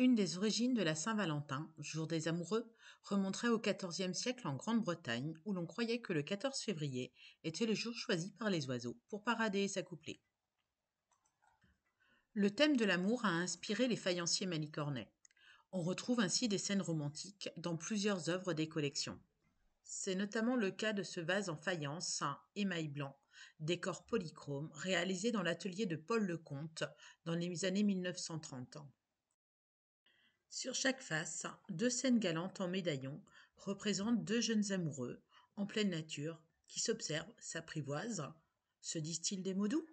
Une des origines de la Saint-Valentin, jour des amoureux, remonterait au XIVe siècle en Grande-Bretagne, où l'on croyait que le 14 février était le jour choisi par les oiseaux pour parader et s'accoupler. Le thème de l'amour a inspiré les faïenciers malicornais. On retrouve ainsi des scènes romantiques dans plusieurs œuvres des collections. C'est notamment le cas de ce vase en faïence, émail blanc, décor polychrome, réalisé dans l'atelier de Paul Lecomte dans les années 1930. Sur chaque face, deux scènes galantes en médaillon représentent deux jeunes amoureux, en pleine nature, qui s'observent, s'apprivoisent. Se disent-ils des mots doux